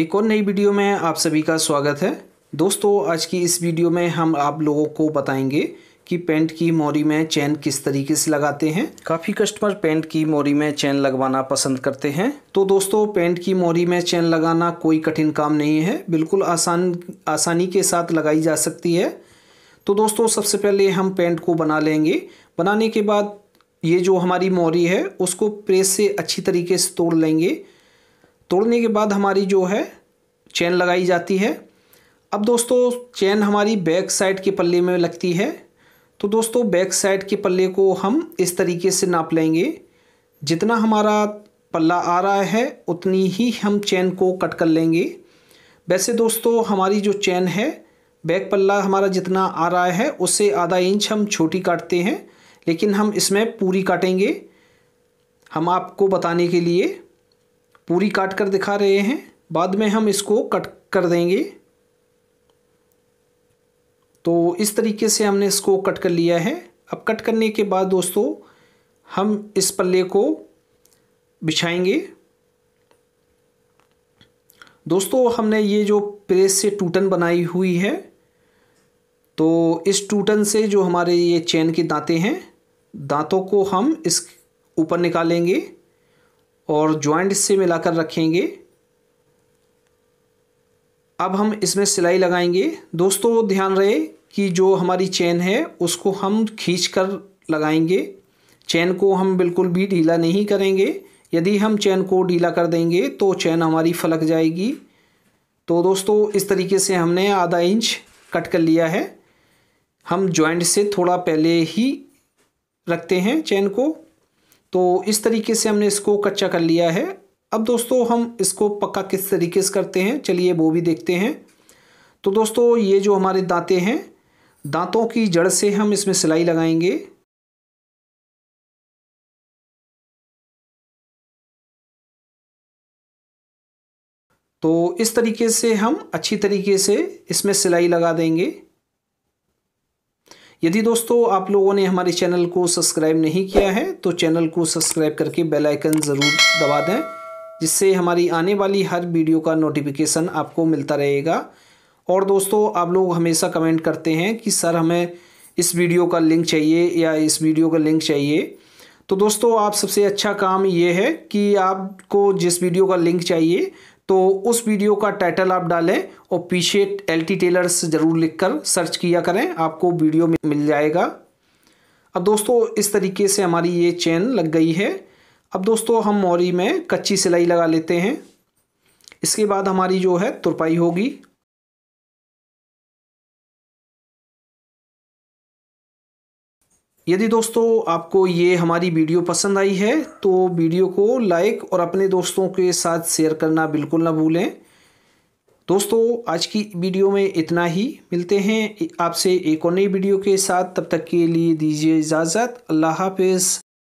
एक और नई वीडियो में आप सभी का स्वागत है दोस्तों आज की इस वीडियो में हम आप लोगों को बताएंगे कि पेंट की मोरी में चैन किस तरीके से लगाते हैं काफ़ी कस्टमर पेंट की मोरी में चैन लगवाना पसंद करते हैं तो दोस्तों पेंट की मोरी में चैन लगाना कोई कठिन काम नहीं है बिल्कुल आसान आसानी के साथ लगाई जा सकती है तो दोस्तों सबसे पहले हम पेंट को बना लेंगे बनाने के बाद ये जो हमारी मोरी है उसको प्रेस से अच्छी तरीके से तोड़ लेंगे तोड़ने के बाद हमारी जो है चैन लगाई जाती है अब दोस्तों चैन हमारी बैक साइड के पल्ले में लगती है तो दोस्तों बैक साइड के पल्ले को हम इस तरीके से नाप लेंगे जितना हमारा पल्ला आ रहा है उतनी ही हम चैन को कट कर लेंगे वैसे दोस्तों हमारी जो चैन है बैक पल्ला हमारा जितना आ रहा है उससे आधा इंच हम छोटी काटते हैं लेकिन हम इसमें पूरी काटेंगे हम आपको बताने के लिए पूरी काट कर दिखा रहे हैं बाद में हम इसको कट कर देंगे तो इस तरीके से हमने इसको कट कर लिया है अब कट करने के बाद दोस्तों हम इस पल्ले को बिछाएंगे दोस्तों हमने ये जो प्रेस से टूटन बनाई हुई है तो इस टूटन से जो हमारे ये चैन के दांते हैं दांतों को हम इस ऊपर निकालेंगे और ज्वाइंट से मिलाकर रखेंगे अब हम इसमें सिलाई लगाएंगे दोस्तों ध्यान रहे कि जो हमारी चेन है उसको हम खींच कर लगाएंगे चेन को हम बिल्कुल भी ढीला नहीं करेंगे यदि हम चेन को ढीला कर देंगे तो चेन हमारी फलक जाएगी तो दोस्तों इस तरीके से हमने आधा इंच कट कर लिया है हम जॉइंट से थोड़ा पहले ही रखते हैं चेन को तो इस तरीके से हमने इसको कच्चा कर लिया है अब दोस्तों हम इसको पक्का किस तरीके से करते हैं चलिए वो भी देखते हैं तो दोस्तों ये जो हमारे दांते हैं दांतों की जड़ से हम इसमें सिलाई लगाएंगे तो इस तरीके से हम अच्छी तरीके से इसमें सिलाई लगा देंगे यदि दोस्तों आप लोगों ने हमारे चैनल को सब्सक्राइब नहीं किया है तो चैनल को सब्सक्राइब करके बेल आइकन ज़रूर दबा दें जिससे हमारी आने वाली हर वीडियो का नोटिफिकेशन आपको मिलता रहेगा और दोस्तों आप लोग हमेशा कमेंट करते हैं कि सर हमें इस वीडियो का लिंक चाहिए या इस वीडियो का लिंक चाहिए तो दोस्तों आप सबसे अच्छा काम ये है कि आपको जिस वीडियो का लिंक चाहिए तो उस वीडियो का टाइटल आप डालें और पीछे एल टी टेलर्स ज़रूर लिखकर सर्च किया करें आपको वीडियो में मिल जाएगा अब दोस्तों इस तरीके से हमारी ये चेन लग गई है अब दोस्तों हम मोरी में कच्ची सिलाई लगा लेते हैं इसके बाद हमारी जो है तुरपाई होगी यदि दोस्तों आपको ये हमारी वीडियो पसंद आई है तो वीडियो को लाइक और अपने दोस्तों के साथ शेयर करना बिल्कुल ना भूलें दोस्तों आज की वीडियो में इतना ही मिलते हैं आपसे एक और नई वीडियो के साथ तब तक के लिए दीजिए इजाज़त अल्लाह हाफिज़